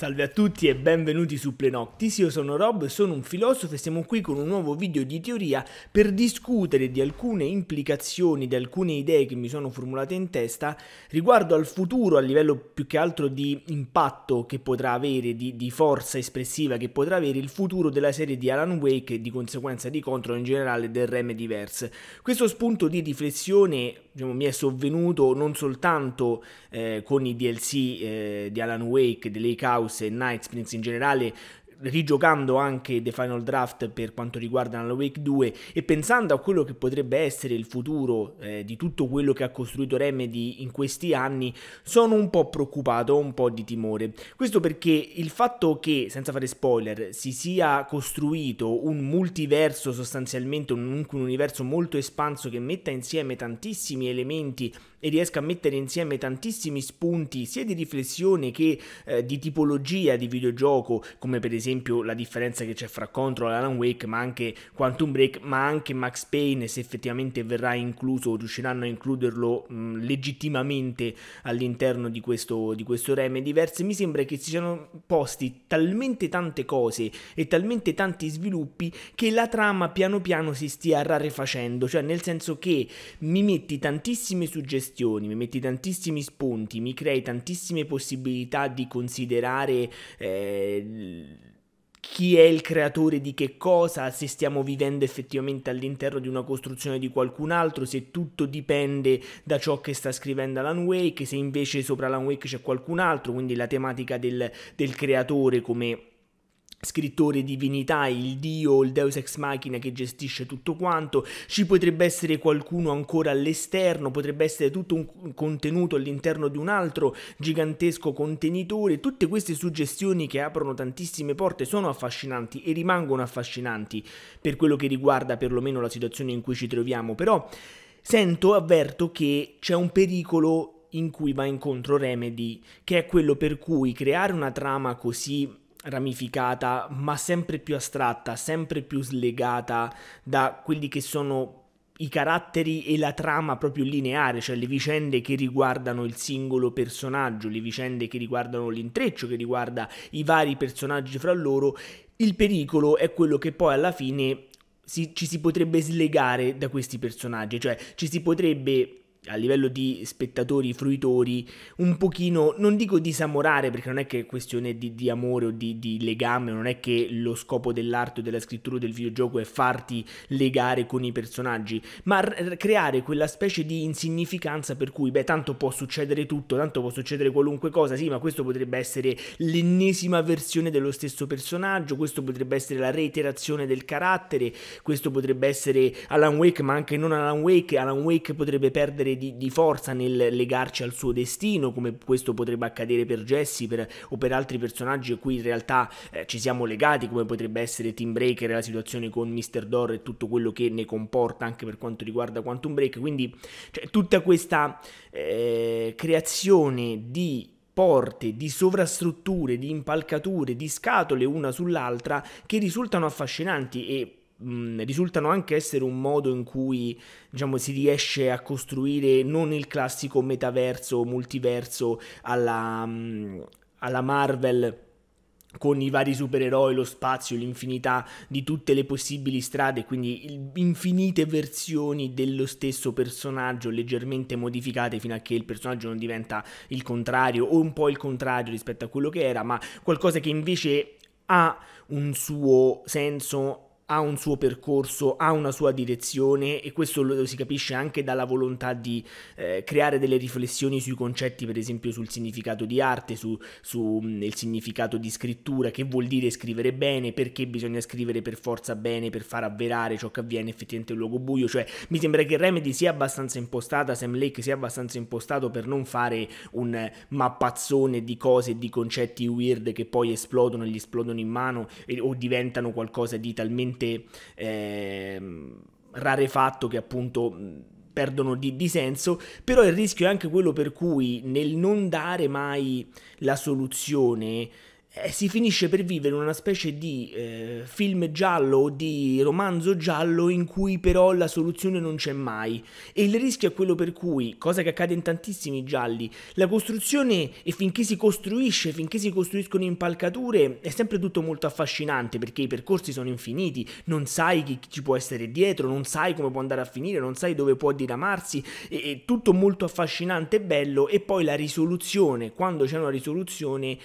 Salve a tutti e benvenuti su Plenoctis, io sono Rob, sono un filosofo e siamo qui con un nuovo video di teoria per discutere di alcune implicazioni, di alcune idee che mi sono formulate in testa riguardo al futuro a livello più che altro di impatto che potrà avere, di, di forza espressiva che potrà avere il futuro della serie di Alan Wake e di conseguenza di Control in generale del Remediverse. Questo spunto di riflessione diciamo, mi è sovvenuto non soltanto eh, con i DLC eh, di Alan Wake, delle Lake House, House e Springs in generale rigiocando anche The Final Draft per quanto riguarda la Wake 2 e pensando a quello che potrebbe essere il futuro eh, di tutto quello che ha costruito Remedy in questi anni, sono un po' preoccupato, un po' di timore. Questo perché il fatto che, senza fare spoiler, si sia costruito un multiverso sostanzialmente, un, un universo molto espanso che metta insieme tantissimi elementi e riesco a mettere insieme tantissimi spunti sia di riflessione che eh, di tipologia di videogioco, come per esempio la differenza che c'è fra Control, Alan Wake, ma anche Quantum Break, ma anche Max Payne, se effettivamente verrà incluso, riusciranno a includerlo mh, mm, legittimamente all'interno di questo, di questo Remediverse, mi sembra che si siano posti talmente tante cose e talmente tanti sviluppi che la trama piano piano si stia rarefacendo, cioè nel senso che mi metti tantissime suggestioni questioni, mi metti tantissimi spunti, mi crei tantissime possibilità di considerare... Eh, chi è il creatore di che cosa, se stiamo vivendo effettivamente all'interno di una costruzione di qualcun altro, se tutto dipende da ciò che sta scrivendo Alan Wake, se invece sopra Alan Wake c'è qualcun altro, quindi la tematica del, del creatore come scrittore divinità, il dio, il deus ex machina che gestisce tutto quanto, ci potrebbe essere qualcuno ancora all'esterno, potrebbe essere tutto un contenuto all'interno di un altro gigantesco contenitore, tutte queste suggestioni che aprono tantissime porte sono affascinanti e rimangono affascinanti per quello che riguarda perlomeno la situazione in cui ci troviamo, però sento, avverto che c'è un pericolo in cui va incontro Remedy, che è quello per cui creare una trama così ramificata, ma sempre più astratta, sempre più slegata da quelli che sono i caratteri e la trama proprio lineare, cioè le vicende che riguardano il singolo personaggio, le vicende che riguardano l'intreccio, che riguarda i vari personaggi fra loro, il pericolo è quello che poi alla fine si, ci si potrebbe slegare da questi personaggi, cioè ci si potrebbe a livello di spettatori, fruitori, un pochino, non dico disamorare perché non è che è questione di, di amore o di, di, legame, non è che lo scopo dell'arte o della scrittura del videogioco è farti legare con i personaggi, ma r- creare quella specie di insignificanza per cui, beh, tanto può succedere tutto, tanto può succedere qualunque cosa, sì, ma questo potrebbe essere l'ennesima versione dello stesso personaggio, questo potrebbe essere la reiterazione del carattere, questo potrebbe essere Alan Wake, ma anche non Alan Wake, Alan Wake potrebbe perdere di, di, forza nel legarci al suo destino, come questo potrebbe accadere per Jesse per, o per altri personaggi a cui in realtà eh, ci siamo legati, come potrebbe essere Team Breaker, la situazione con Mr. Dor e tutto quello che ne comporta anche per quanto riguarda Quantum Break. Quindi cioè, tutta questa eh, creazione di porte, di sovrastrutture, di impalcature, di scatole una sull'altra che risultano affascinanti e mh, risultano anche essere un modo in cui diciamo, si riesce a costruire non il classico metaverso, multiverso alla, mh, alla Marvel con i vari supereroi, lo spazio, l'infinità di tutte le possibili strade, quindi infinite versioni dello stesso personaggio leggermente modificate fino a che il personaggio non diventa il contrario o un po' il contrario rispetto a quello che era, ma qualcosa che invece ha un suo senso ha un suo percorso, ha una sua direzione e questo lo si capisce anche dalla volontà di eh, creare delle riflessioni sui concetti, per esempio sul significato di arte, sul su, mm, significato di scrittura, che vuol dire scrivere bene, perché bisogna scrivere per forza bene per far avverare ciò che avviene effettivamente in luogo buio, cioè mi sembra che Remedy sia abbastanza impostata, Sam Lake sia abbastanza impostato per non fare un mappazzone di cose e di concetti weird che poi esplodono, e gli esplodono in mano e, o diventano qualcosa di talmente talmente eh, rarefatto che appunto perdono di, di, senso, però il rischio è anche quello per cui nel non dare mai la soluzione eh, si finisce per vivere una specie di eh, film giallo o di romanzo giallo in cui però la soluzione non c'è mai. E il rischio è quello per cui, cosa che accade in tantissimi gialli, la costruzione e finché si costruisce, finché si costruiscono impalcature, è sempre tutto molto affascinante perché i percorsi sono infiniti, non sai chi ci può essere dietro, non sai come può andare a finire, non sai dove può diramarsi, è tutto molto affascinante e bello e poi la risoluzione, quando c'è una risoluzione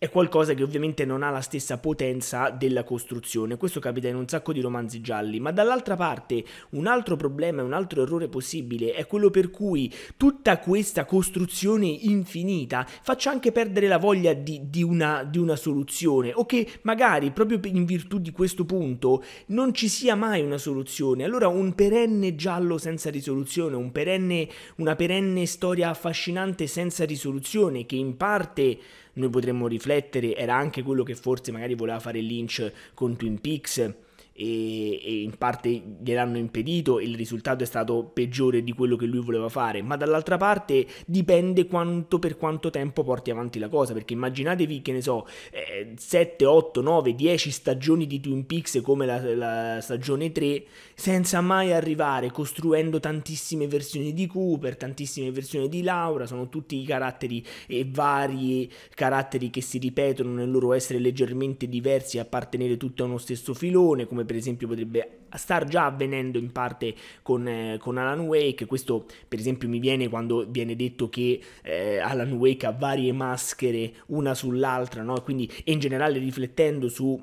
è qualcosa che ovviamente non ha la stessa potenza della costruzione. Questo capita in un sacco di romanzi gialli, ma dall'altra parte un altro problema, un altro errore possibile è quello per cui tutta questa costruzione infinita faccia anche perdere la voglia di, di, una, di una soluzione o che magari proprio in virtù di questo punto non ci sia mai una soluzione. Allora un perenne giallo senza risoluzione, un perenne, una perenne storia affascinante senza risoluzione che in parte noi potremmo riflettere era anche quello che forse magari voleva fare Lynch con Twin Peaks e, e in parte gliel'hanno impedito e il risultato è stato peggiore di quello che lui voleva fare, ma dall'altra parte dipende quanto per quanto tempo porti avanti la cosa, perché immaginatevi che ne so, eh, 7, 8, 9, 10 stagioni di Twin Peaks come la, la stagione 3, senza mai arrivare costruendo tantissime versioni di Cooper, tantissime versioni di Laura, sono tutti i caratteri e eh, vari caratteri che si ripetono nel loro essere leggermente diversi e appartenere tutti a uno stesso filone, come per esempio potrebbe star già avvenendo in parte con, eh, con Alan Wake, questo per esempio mi viene quando viene detto che eh, Alan Wake ha varie maschere una sull'altra, no? quindi in generale riflettendo su,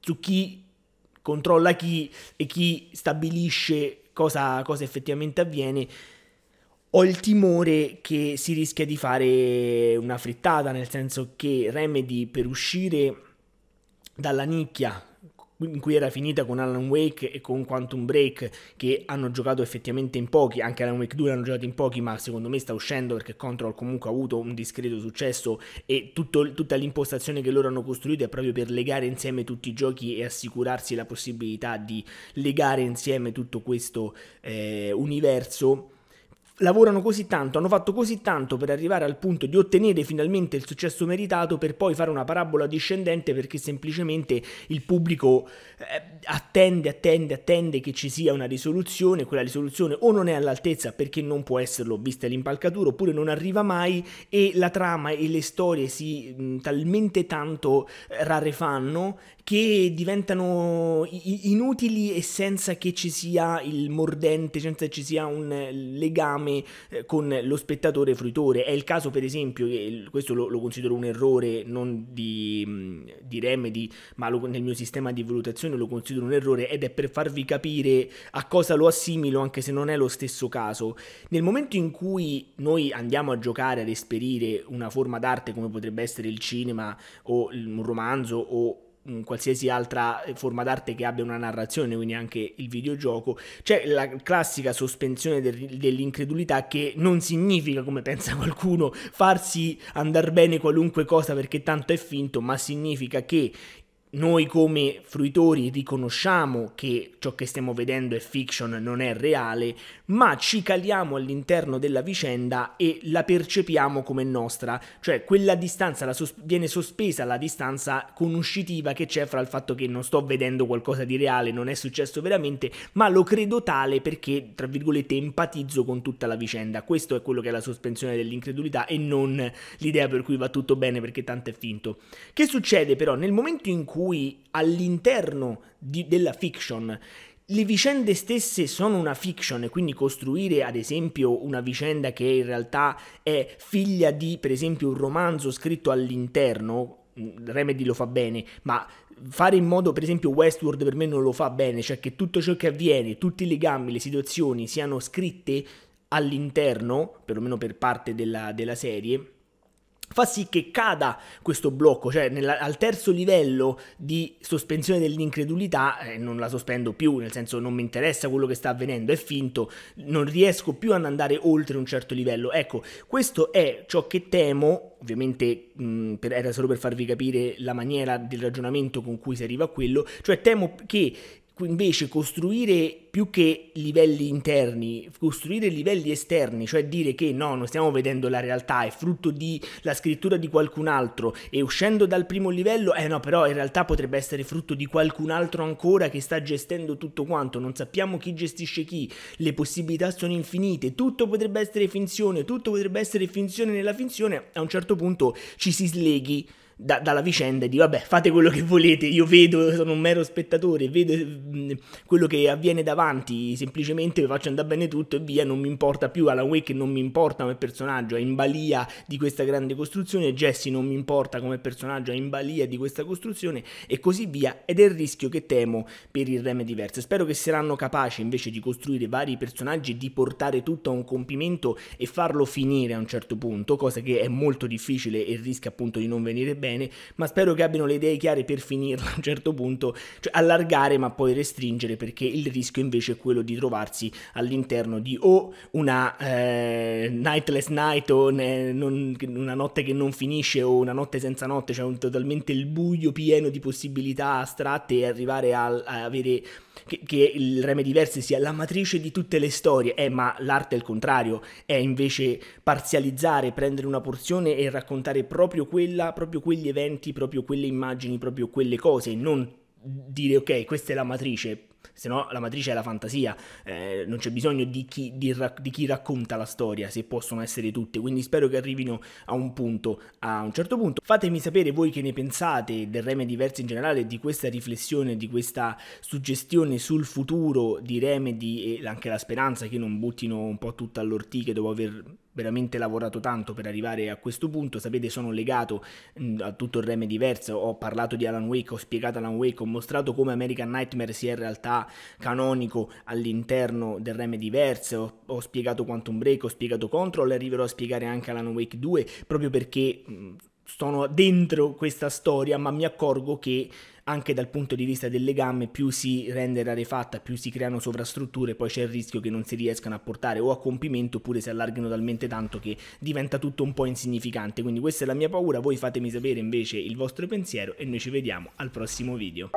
su chi controlla chi e chi stabilisce cosa, cosa effettivamente avviene, ho il timore che si rischia di fare una frittata, nel senso che Remedy per uscire dalla nicchia in cui era finita con Alan Wake e con Quantum Break che hanno giocato effettivamente in pochi, anche Alan Wake 2 hanno giocato in pochi, ma secondo me sta uscendo perché Control comunque ha avuto un discreto successo e tutto, tutta l'impostazione che loro hanno costruito è proprio per legare insieme tutti i giochi e assicurarsi la possibilità di legare insieme tutto questo eh, universo lavorano così tanto, hanno fatto così tanto per arrivare al punto di ottenere finalmente il successo meritato per poi fare una parabola discendente perché semplicemente il pubblico eh, attende, attende, attende che ci sia una risoluzione, quella risoluzione o non è all'altezza perché non può esserlo vista l'impalcatura oppure non arriva mai e la trama e le storie si mh, mm, talmente tanto eh, rarefanno che diventano inutili e senza che ci sia il mordente, senza che ci sia un eh, legame legame eh, con lo spettatore fruitore. È il caso, per esempio, questo lo, lo considero un errore non di, mm, di Remedy, ma lo, nel mio sistema di valutazione lo considero un errore ed è per farvi capire a cosa lo assimilo, anche se non è lo stesso caso. Nel momento in cui noi andiamo a giocare, ad esperire una forma d'arte come potrebbe essere il cinema o un romanzo o qualsiasi altra eh, forma d'arte che abbia una narrazione, quindi anche il videogioco, c'è la classica sospensione del, dell'incredulità che non significa, come pensa qualcuno, farsi andare bene qualunque cosa perché tanto è finto, ma significa che noi come fruitori riconosciamo che ciò che stiamo vedendo è fiction, non è reale, ma ci caliamo all'interno della vicenda e la percepiamo come nostra, cioè quella distanza sos- viene sospesa la distanza conoscitiva che c'è fra il fatto che non sto vedendo qualcosa di reale, non è successo veramente, ma lo credo tale perché tra virgolette empatizzo con tutta la vicenda. Questo è quello che è la sospensione dell'incredulità e non l'idea per cui va tutto bene perché tanto è finto. Che succede però nel momento in cui cui all'interno di, della fiction le vicende stesse sono una fiction e quindi costruire ad esempio una vicenda che in realtà è figlia di per esempio un romanzo scritto all'interno, mm, Remedy lo fa bene, ma fare in modo per esempio Westworld per me non lo fa bene, cioè che tutto ciò che avviene, tutti i legami, le situazioni siano scritte all'interno, perlomeno per parte della, della serie, fa sì che cada questo blocco, cioè nella, al terzo livello di sospensione dell'incredulità eh, non la sospendo più, nel senso non mi interessa quello che sta avvenendo, è finto, non riesco più ad andare oltre un certo livello. Ecco, questo è ciò che temo, ovviamente mh, per, era solo per farvi capire la maniera del ragionamento con cui si arriva a quello, cioè temo che invece costruire più che livelli interni, costruire livelli esterni, cioè dire che no, non stiamo vedendo la realtà, è frutto della scrittura di qualcun altro e uscendo dal primo livello, eh no, però in realtà potrebbe essere frutto di qualcun altro ancora che sta gestendo tutto quanto, non sappiamo chi gestisce chi, le possibilità sono infinite, tutto potrebbe essere finzione, tutto potrebbe essere finzione nella finzione, a un certo punto ci si sleghi da, dalla vicenda e di vabbè fate quello che volete, io vedo, sono un mero spettatore, vedo mh, quello che avviene davanti, semplicemente faccio andare bene tutto e via, non mi importa più Alan Wake, non mi importa come personaggio, è in balia di questa grande costruzione, Jesse non mi importa come personaggio, è in balia di questa costruzione e così via ed è il rischio che temo per il Remediverse. Spero che saranno capaci invece di costruire vari personaggi di portare tutto a un compimento e farlo finire a un certo punto, cosa che è molto difficile e rischia appunto di non venire bene bene, ma spero che abbiano le idee chiare per finirla a un certo punto, cioè allargare ma poi restringere perché il rischio invece è quello di trovarsi all'interno di o una eh, nightless night o ne, non, una notte che non finisce o una notte senza notte, cioè un, totalmente il buio pieno di possibilità astratte e arrivare a, a avere che, che, il Remedy Verse sia la matrice di tutte le storie, eh, ma l'arte è il contrario, è invece parzializzare, prendere una porzione e raccontare proprio quella, proprio quella quegli eventi proprio quelle immagini, proprio quelle cose, non dire ok, questa è la matrice, se no la matrice è la fantasia, eh, non c'è bisogno di chi, di, rac- di chi, racconta la storia, se possono essere tutte, quindi spero che arrivino a un punto, a un certo punto. Fatemi sapere voi che ne pensate del Remedy Verse in generale, di questa riflessione, di questa suggestione sul futuro di Remedy e anche la speranza che non buttino un po' tutto all'ortiche dopo aver veramente lavorato tanto per arrivare a questo punto, sapete sono legato mm, a tutto il Remedy verso, ho parlato di Alan Wake, ho spiegato Alan Wake, ho mostrato come American Nightmare sia in realtà canonico all'interno del Remedy verse, ho, ho, spiegato Quantum Break, ho spiegato Control, arriverò a spiegare anche Alan Wake 2 proprio perché mh, mm, sono dentro questa storia ma mi accorgo che anche dal punto di vista del legame, più si rende rarefatta, più si creano sovrastrutture, poi c'è il rischio che non si riescano a portare o a compimento oppure si allargano talmente tanto che diventa tutto un po' insignificante. Quindi questa è la mia paura, voi fatemi sapere invece il vostro pensiero e noi ci vediamo al prossimo video.